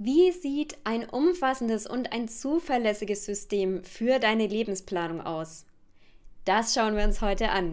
Wie sieht ein umfassendes und ein zuverlässiges System für deine Lebensplanung aus? Das schauen wir uns heute an.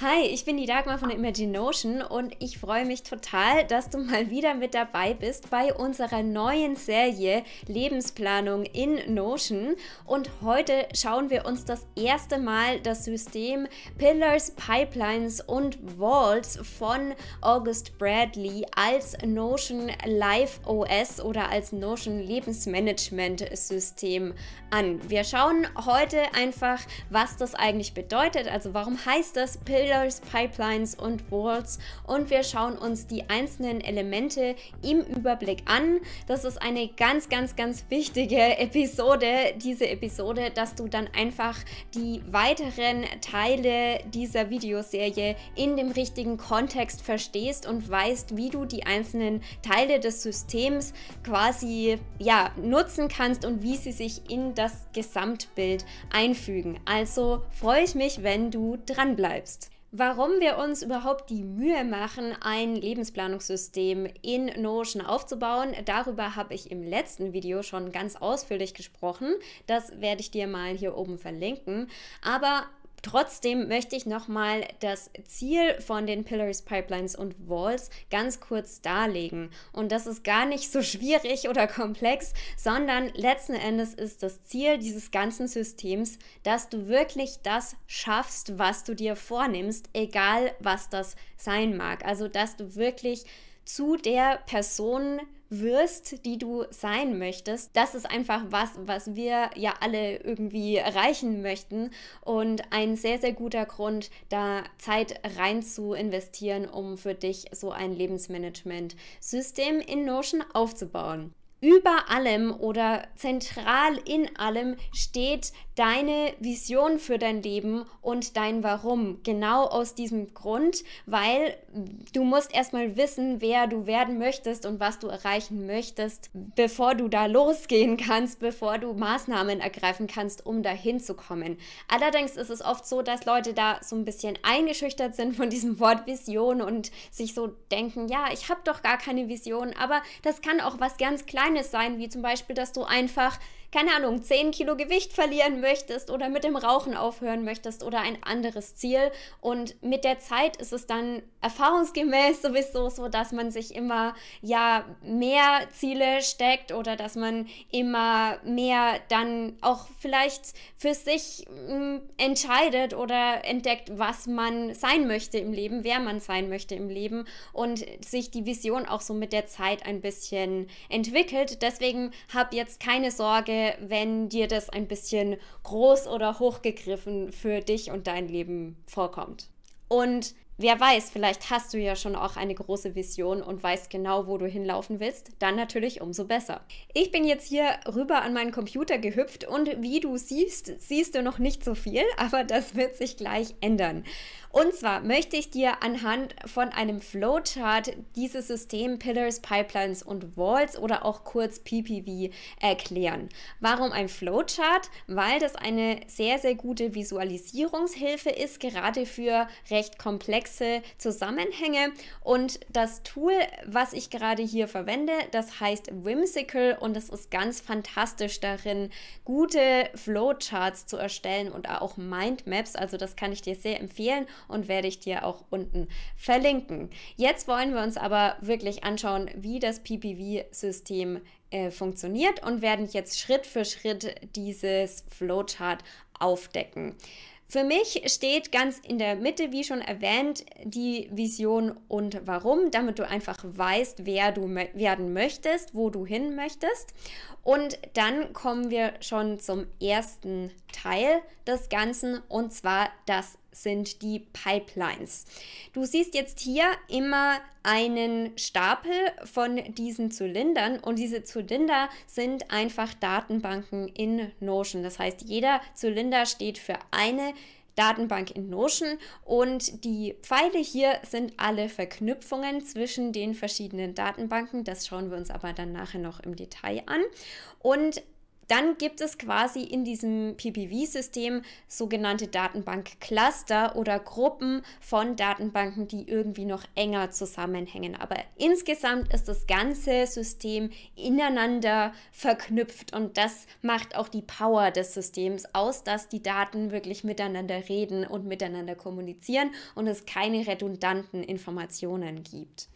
Hi, ich bin die Dagmar von Imagine Notion und ich freue mich total, dass du mal wieder mit dabei bist bei unserer neuen Serie Lebensplanung in Notion. Und heute schauen wir uns das erste Mal das System Pillars, Pipelines und Walls von August Bradley als Notion Live OS oder als Notion Lebensmanagement System an. Wir schauen heute einfach, was das eigentlich bedeutet, also warum heißt das Pillars Boilers, Pipelines und Walls und wir schauen uns die einzelnen Elemente im Überblick an. Das ist eine ganz, ganz, ganz wichtige Episode, diese Episode, dass du dann einfach die weiteren Teile dieser Videoserie in dem richtigen Kontext verstehst und weißt, wie du die einzelnen Teile des Systems quasi ja, nutzen kannst und wie sie sich in das Gesamtbild einfügen. Also freue ich mich, wenn du dran bleibst warum wir uns überhaupt die Mühe machen, ein Lebensplanungssystem in Notion aufzubauen. Darüber habe ich im letzten Video schon ganz ausführlich gesprochen. Das werde ich dir mal hier oben verlinken. Aber Trotzdem möchte ich nochmal das Ziel von den Pillars, Pipelines und Walls ganz kurz darlegen. Und das ist gar nicht so schwierig oder komplex, sondern letzten Endes ist das Ziel dieses ganzen Systems, dass du wirklich das schaffst, was du dir vornimmst, egal was das sein mag. Also, dass du wirklich zu der Person wirst, die du sein möchtest. Das ist einfach was, was wir ja alle irgendwie erreichen möchten und ein sehr, sehr guter Grund, da Zeit rein zu investieren, um für dich so ein Lebensmanagement-System in Notion aufzubauen über allem oder zentral in allem steht deine Vision für dein Leben und dein Warum. Genau aus diesem Grund, weil du musst erstmal wissen, wer du werden möchtest und was du erreichen möchtest, bevor du da losgehen kannst, bevor du Maßnahmen ergreifen kannst, um dahin zu kommen. Allerdings ist es oft so, dass Leute da so ein bisschen eingeschüchtert sind von diesem Wort Vision und sich so denken, ja, ich habe doch gar keine Vision, aber das kann auch was ganz Kleines sein, wie zum Beispiel, dass du einfach keine Ahnung, 10 Kilo Gewicht verlieren möchtest oder mit dem Rauchen aufhören möchtest oder ein anderes Ziel. Und mit der Zeit ist es dann erfahrungsgemäß sowieso so, dass man sich immer ja mehr Ziele steckt oder dass man immer mehr dann auch vielleicht für sich mh, hm, entscheidet oder entdeckt, was man sein möchte im Leben, wer man sein möchte im Leben und sich die Vision auch so mit der Zeit ein bisschen entwickelt. Deswegen habe jetzt keine Sorge, wenn dir das ein bisschen groß oder hochgegriffen für dich und dein Leben vorkommt. Und wer weiß, vielleicht hast du ja schon auch eine große Vision und weißt genau, wo du hinlaufen willst, dann natürlich umso besser. Ich bin jetzt hier rüber an meinen Computer gehüpft und wie du siehst, siehst du noch nicht so viel, aber das wird sich gleich ändern. Und zwar möchte ich dir anhand von einem Flowchart dieses System Pillars, Pipelines und Walls oder auch kurz PPV erklären. Warum ein Flowchart? Weil das eine sehr, sehr gute Visualisierungshilfe ist, gerade für recht komplexe komplexe Zusammenhänge. Und das Tool, was ich gerade hier verwende, das heißt Whimsical und das ist ganz fantastisch darin, gute Flowcharts zu erstellen und auch Mindmaps. Also das kann ich dir sehr empfehlen und werde ich dir auch unten verlinken. Jetzt wollen wir uns aber wirklich anschauen, wie das PPV-System äh, funktioniert und werden jetzt Schritt für Schritt dieses Flowchart aufdecken. Für mich steht ganz in der Mitte, wie schon erwähnt, die Vision und warum, damit du einfach weißt, wer du werden möchtest, wo du hin möchtest. Und dann kommen wir schon zum ersten Teil des Ganzen und zwar das sind die Pipelines. Du siehst jetzt hier immer einen Stapel von diesen Zylindern und diese Zylinder sind einfach Datenbanken in Notion. Das heißt, jeder Zylinder steht für eine Datenbank in Notion und die Pfeile hier sind alle Verknüpfungen zwischen den verschiedenen Datenbanken. Das schauen wir uns aber dann nachher noch im Detail an. Und dann gibt es quasi in diesem PPV-System sogenannte Datenbank-Cluster oder Gruppen von Datenbanken, die irgendwie noch enger zusammenhängen. Aber insgesamt ist das ganze System ineinander verknüpft und das macht auch die Power des Systems aus, dass die Daten wirklich miteinander reden und miteinander kommunizieren und es keine redundanten Informationen gibt.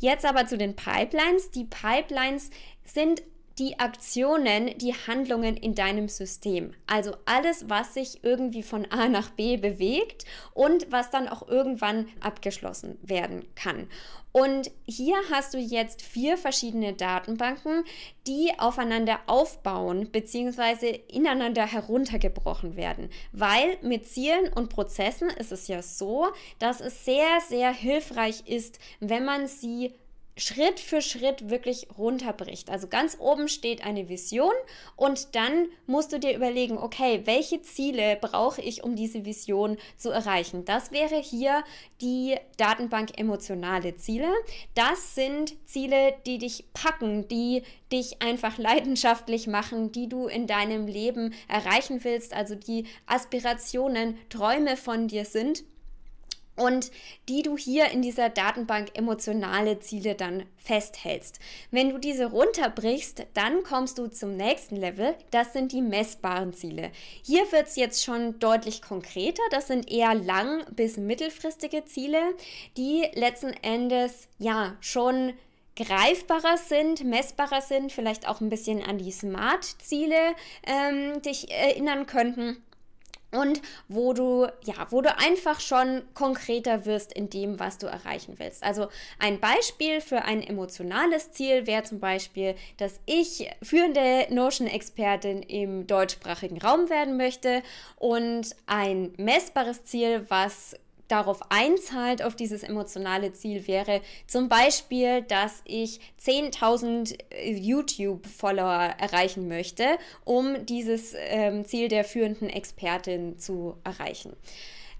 Jetzt aber zu den Pipelines. Die Pipelines sind die Aktionen, die Handlungen in deinem System. Also alles, was sich irgendwie von A nach B bewegt und was dann auch irgendwann abgeschlossen werden kann. Und hier hast du jetzt vier verschiedene Datenbanken, die aufeinander aufbauen bzw. ineinander heruntergebrochen werden. Weil mit Zielen und Prozessen ist es ja so, dass es sehr, sehr hilfreich ist, wenn man sie Schritt für Schritt wirklich runterbricht. Also ganz oben steht eine Vision und dann musst du dir überlegen, okay, welche Ziele brauche ich, um diese Vision zu erreichen? Das wäre hier die Datenbank emotionale Ziele. Das sind Ziele, die dich packen, die dich einfach leidenschaftlich machen, die du in deinem Leben erreichen willst, also die Aspirationen, Träume von dir sind und die du hier in dieser Datenbank emotionale Ziele dann festhältst. Wenn du diese runterbrichst, dann kommst du zum nächsten Level. Das sind die messbaren Ziele. Hier wird es jetzt schon deutlich konkreter. Das sind eher lang- bis mittelfristige Ziele, die letzten Endes ja schon greifbarer sind, messbarer sind, vielleicht auch ein bisschen an die Smart-Ziele ähm, dich äh, erinnern könnten und wo du ja, wo du einfach schon konkreter wirst in dem, was du erreichen willst. Also ein Beispiel für ein emotionales Ziel wäre zum Beispiel, dass ich führende Notion-Expertin im deutschsprachigen Raum werden möchte und ein messbares Ziel, was darauf einzahlt, auf dieses emotionale Ziel wäre zum Beispiel, dass ich 10.000 äh, YouTube-Follower erreichen möchte, um dieses ähm, Ziel der führenden Expertin zu erreichen.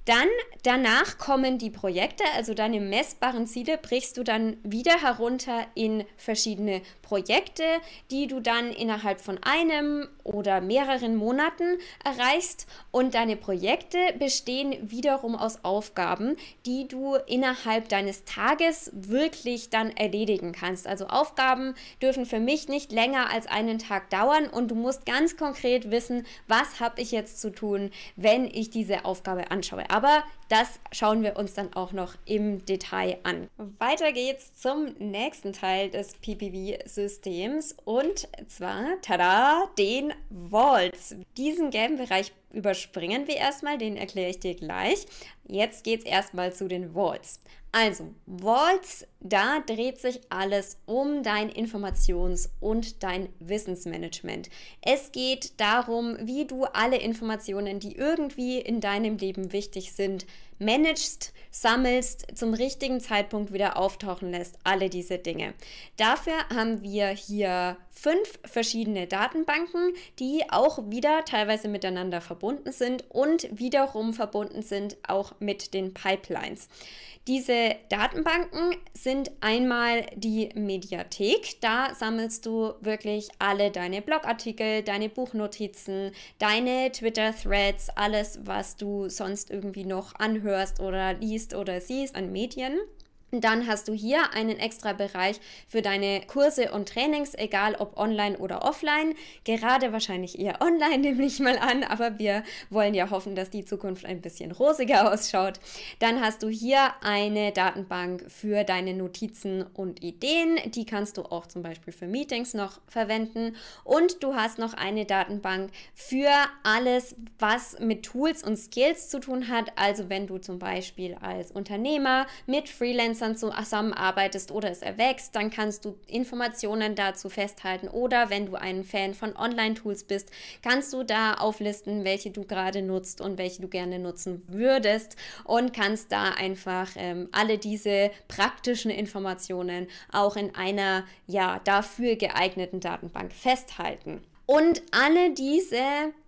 Dann danach kommen die Projekte, also deine messbaren Ziele brichst du dann wieder herunter in verschiedene Projekte, die du dann innerhalb von einem oder mehreren Monaten erreichst. Und deine Projekte bestehen wiederum aus Aufgaben, die du innerhalb deines Tages wirklich dann erledigen kannst. Also Aufgaben dürfen für mich nicht länger als einen Tag dauern und du musst ganz konkret wissen, was habe ich jetzt zu tun, wenn ich diese Aufgabe anschaue. Aber das schauen wir uns dann auch noch im Detail an. Weiter geht's zum nächsten Teil des PPV-Systems und zwar, tada, den Vaults. Diesen gelben Bereich überspringen wir erstmal, den erkläre ich dir gleich. Jetzt geht's erstmal zu den Vaults. Also, Waltz, da dreht sich alles um dein Informations- und dein Wissensmanagement. Es geht darum, wie du alle Informationen, die irgendwie in deinem Leben wichtig sind, managst, sammelst, zum richtigen Zeitpunkt wieder auftauchen lässt. Alle diese Dinge. Dafür haben wir hier fünf verschiedene Datenbanken, die auch wieder teilweise miteinander verbunden sind und wiederum verbunden sind auch mit den Pipelines. Diese Datenbanken sind einmal die Mediathek. Da sammelst du wirklich alle deine Blogartikel, deine Buchnotizen, deine Twitter-Threads, alles, was du sonst irgendwie noch anhörst hörst oder liest oder siehst an Medien. Dann hast du hier einen extra Bereich für deine Kurse und Trainings, egal ob online oder offline. Gerade wahrscheinlich eher online, nehme ich mal an, aber wir wollen ja hoffen, dass die Zukunft ein bisschen rosiger ausschaut. Dann hast du hier eine Datenbank für deine Notizen und Ideen. Die kannst du auch zum Beispiel für Meetings noch verwenden. Und du hast noch eine Datenbank für alles, was mit Tools und Skills zu tun hat. Also wenn du zum Beispiel als Unternehmer mit Freelancer dann zusammenarbeitest oder es erwächst, dann kannst du Informationen dazu festhalten oder wenn du ein Fan von Online-Tools bist, kannst du da auflisten, welche du gerade nutzt und welche du gerne nutzen würdest und kannst da einfach ähm, alle diese praktischen Informationen auch in einer ja dafür geeigneten Datenbank festhalten. Und alle diese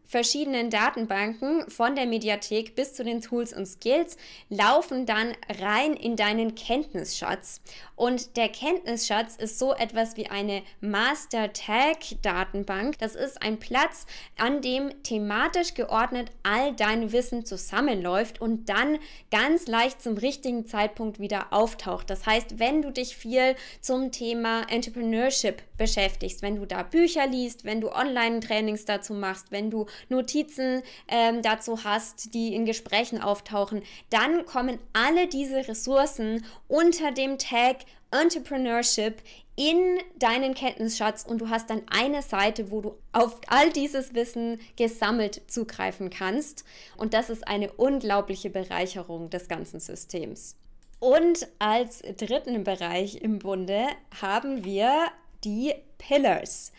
verschiedenen Datenbanken von der Mediathek bis zu den Tools und Skills laufen dann rein in deinen Kenntnisschatz. Und der Kenntnisschatz ist so etwas wie eine Master Tag Datenbank. Das ist ein Platz, an dem thematisch geordnet all dein Wissen zusammenläuft und dann ganz leicht zum richtigen Zeitpunkt wieder auftaucht. Das heißt, wenn du dich viel zum Thema Entrepreneurship beschäftigst, wenn du da Bücher liest, wenn du Online-Trainings dazu machst, wenn du Notizen ähm, dazu hast, die in Gesprächen auftauchen, dann kommen alle diese Ressourcen unter dem Tag Entrepreneurship in deinen Kenntnisschatz und du hast dann eine Seite, wo du auf all dieses Wissen gesammelt zugreifen kannst. Und das ist eine unglaubliche Bereicherung des ganzen Systems. Und als dritten Bereich im Bunde haben wir die Pillars.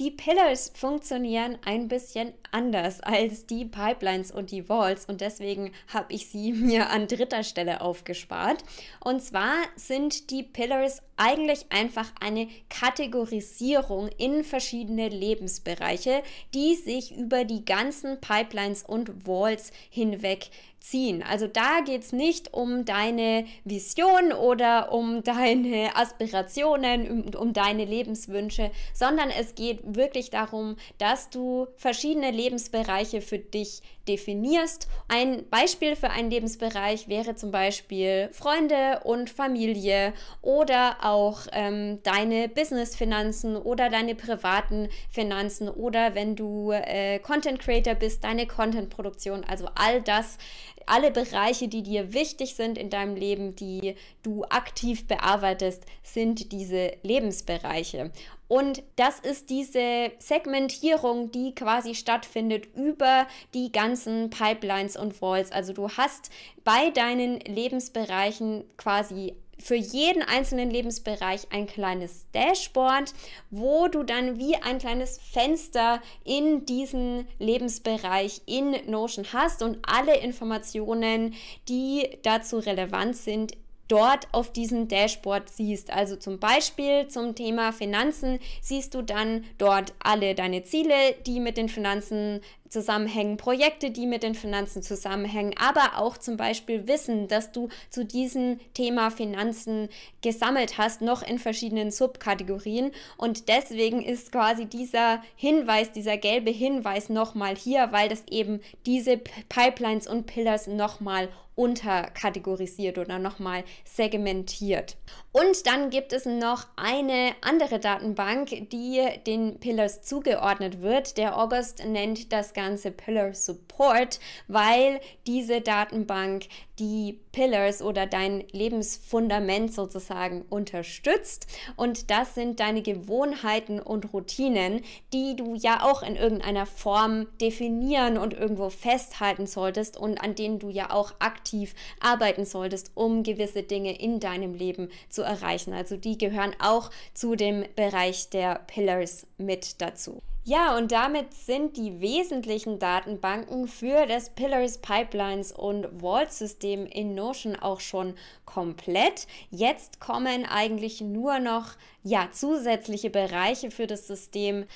Die Pillars funktionieren ein bisschen anders als die Pipelines und die Walls und deswegen habe ich sie mir an dritter Stelle aufgespart. Und zwar sind die Pillars eigentlich einfach eine Kategorisierung in verschiedene Lebensbereiche, die sich über die ganzen Pipelines und Walls hinweg ziehen. Also da geht es nicht um deine Vision oder um deine Aspirationen, um, um deine Lebenswünsche, sondern es geht wirklich darum, dass du verschiedene Lebensbereiche für dich definierst. Ein Beispiel für einen Lebensbereich wäre zum Beispiel Freunde und Familie oder auch ähm, deine Businessfinanzen oder deine privaten Finanzen oder wenn du äh, Content Creator bist, deine Content-Produktion, Also all das alle Bereiche, die dir wichtig sind in deinem Leben, die du aktiv bearbeitest, sind diese Lebensbereiche. Und das ist diese Segmentierung, die quasi stattfindet über die ganzen Pipelines und Walls. Also du hast bei deinen Lebensbereichen quasi für jeden einzelnen Lebensbereich ein kleines Dashboard, wo du dann wie ein kleines Fenster in diesen Lebensbereich in Notion hast und alle Informationen, die dazu relevant sind, dort auf diesem Dashboard siehst. Also zum Beispiel zum Thema Finanzen siehst du dann dort alle deine Ziele, die mit den Finanzen zusammenhängen, Projekte, die mit den Finanzen zusammenhängen, aber auch zum Beispiel Wissen, dass du zu diesem Thema Finanzen gesammelt hast, noch in verschiedenen Subkategorien. Und deswegen ist quasi dieser Hinweis, dieser gelbe Hinweis nochmal hier, weil das eben diese Pipelines und Pillars nochmal unterkategorisiert oder nochmal segmentiert. Und dann gibt es noch eine andere Datenbank, die den Pillars zugeordnet wird. Der August nennt das Ganze ganze Pillar Support, weil diese Datenbank die Pillars oder dein Lebensfundament sozusagen unterstützt. Und das sind deine Gewohnheiten und Routinen, die du ja auch in irgendeiner Form definieren und irgendwo festhalten solltest und an denen du ja auch aktiv arbeiten solltest, um gewisse Dinge in deinem Leben zu erreichen. Also die gehören auch zu dem Bereich der Pillars mit dazu. Ja, und damit sind die wesentlichen Datenbanken für das Pillars, Pipelines und Vault-System in Notion auch schon komplett. Jetzt kommen eigentlich nur noch ja, zusätzliche Bereiche für das System.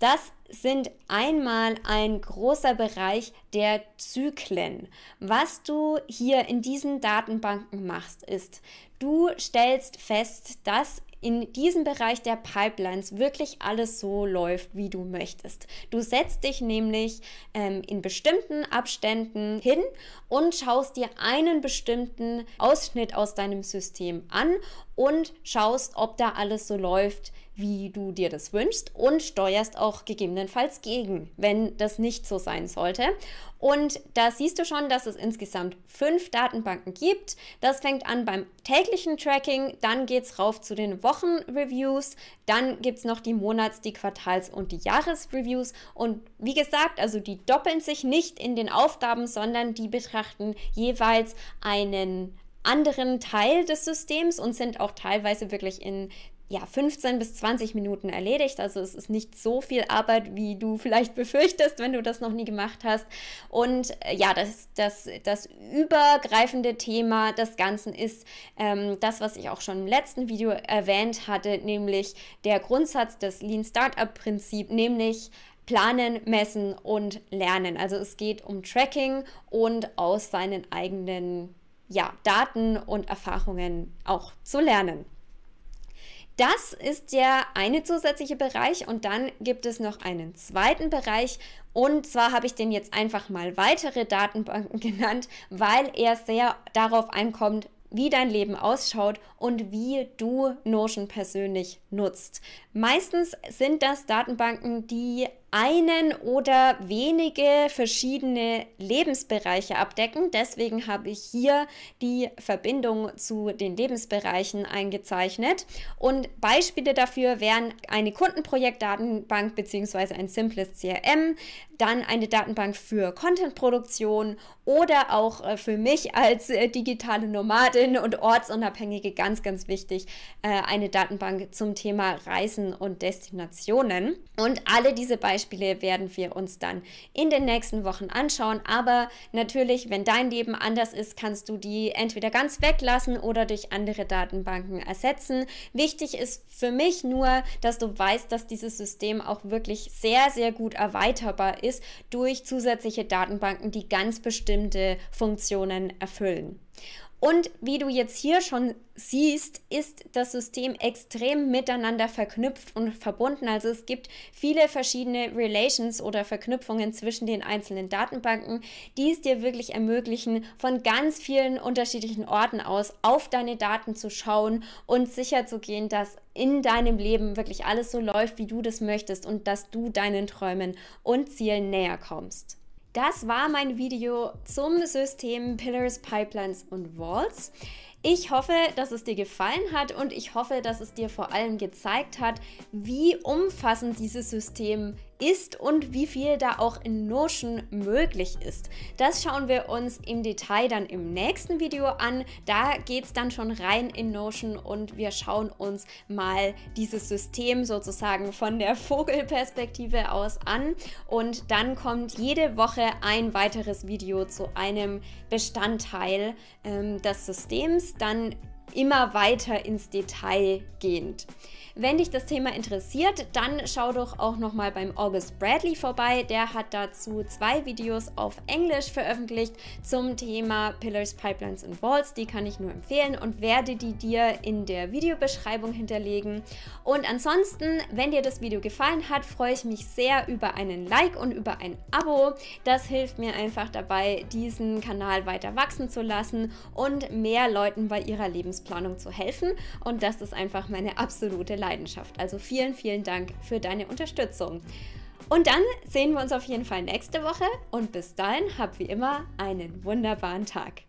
Das sind einmal ein großer Bereich der Zyklen. Was du hier in diesen Datenbanken machst, ist, du stellst fest, dass in diesem Bereich der Pipelines wirklich alles so läuft, wie du möchtest. Du setzt dich nämlich ähm, in bestimmten Abständen hin und schaust dir einen bestimmten Ausschnitt aus deinem System an und schaust, ob da alles so läuft, wie du dir das wünschst und steuerst auch gegebenenfalls gegen, wenn das nicht so sein sollte. Und da siehst du schon, dass es insgesamt fünf Datenbanken gibt. Das fängt an beim täglichen Tracking, dann geht es rauf zu den Wochenreviews, dann gibt es noch die Monats-, die Quartals- und die Jahresreviews. Und wie gesagt, also die doppeln sich nicht in den Aufgaben, sondern die betrachten jeweils einen anderen Teil des Systems und sind auch teilweise wirklich in ja, 15 bis 20 Minuten erledigt. Also es ist nicht so viel Arbeit, wie du vielleicht befürchtest, wenn du das noch nie gemacht hast. Und äh, ja, das, das, das übergreifende Thema des Ganzen ist ähm, das, was ich auch schon im letzten Video erwähnt hatte, nämlich der Grundsatz des Lean Startup Prinzip, nämlich Planen, messen und lernen. Also es geht um Tracking und aus seinen eigenen ja, Daten und Erfahrungen auch zu lernen. Das ist der eine zusätzliche Bereich und dann gibt es noch einen zweiten Bereich und zwar habe ich den jetzt einfach mal weitere Datenbanken genannt, weil er sehr darauf einkommt, wie dein Leben ausschaut und wie du Notion persönlich nutzt. Meistens sind das Datenbanken, die einen oder wenige verschiedene Lebensbereiche abdecken. Deswegen habe ich hier die Verbindung zu den Lebensbereichen eingezeichnet. Und Beispiele dafür wären eine Kundenprojektdatenbank bzw. ein simples CRM, dann eine Datenbank für Contentproduktion oder auch äh, für mich als äh, digitale Nomadin und ortsunabhängige ganz, ganz wichtig, äh, eine Datenbank zum Thema Reisen und Destinationen. Und alle diese Beispiele Beispiele werden wir uns dann in den nächsten Wochen anschauen. Aber natürlich, wenn dein Leben anders ist, kannst du die entweder ganz weglassen oder durch andere Datenbanken ersetzen. Wichtig ist für mich nur, dass du weißt, dass dieses System auch wirklich sehr, sehr gut erweiterbar ist durch zusätzliche Datenbanken, die ganz bestimmte Funktionen erfüllen. Und wie du jetzt hier schon siehst, ist das System extrem miteinander verknüpft und verbunden. Also es gibt viele verschiedene Relations oder Verknüpfungen zwischen den einzelnen Datenbanken, die es dir wirklich ermöglichen, von ganz vielen unterschiedlichen Orten aus auf deine Daten zu schauen und sicherzugehen, dass in deinem Leben wirklich alles so läuft, wie du das möchtest und dass du deinen Träumen und Zielen näher kommst. Das war mein Video zum System Pillars, Pipelines und Walls. Ich hoffe, dass es dir gefallen hat und ich hoffe, dass es dir vor allem gezeigt hat, wie umfassend dieses System ist ist und wie viel da auch in Notion möglich ist. Das schauen wir uns im Detail dann im nächsten Video an. Da geht es dann schon rein in Notion und wir schauen uns mal dieses System sozusagen von der Vogelperspektive aus an. Und dann kommt jede Woche ein weiteres Video zu einem Bestandteil ähm, des Systems, dann immer weiter ins Detail gehend. Wenn dich das Thema interessiert, dann schau doch auch nochmal beim August Bradley vorbei. Der hat dazu zwei Videos auf Englisch veröffentlicht zum Thema Pillars, Pipelines und Walls. Die kann ich nur empfehlen und werde die dir in der Videobeschreibung hinterlegen. Und ansonsten, wenn dir das Video gefallen hat, freue ich mich sehr über einen Like und über ein Abo. Das hilft mir einfach dabei, diesen Kanal weiter wachsen zu lassen und mehr Leuten bei ihrer Lebensplanung zu helfen. Und das ist einfach meine absolute Leidenschaft. Also vielen, vielen Dank für deine Unterstützung. Und dann sehen wir uns auf jeden Fall nächste Woche und bis dahin hab wie immer einen wunderbaren Tag.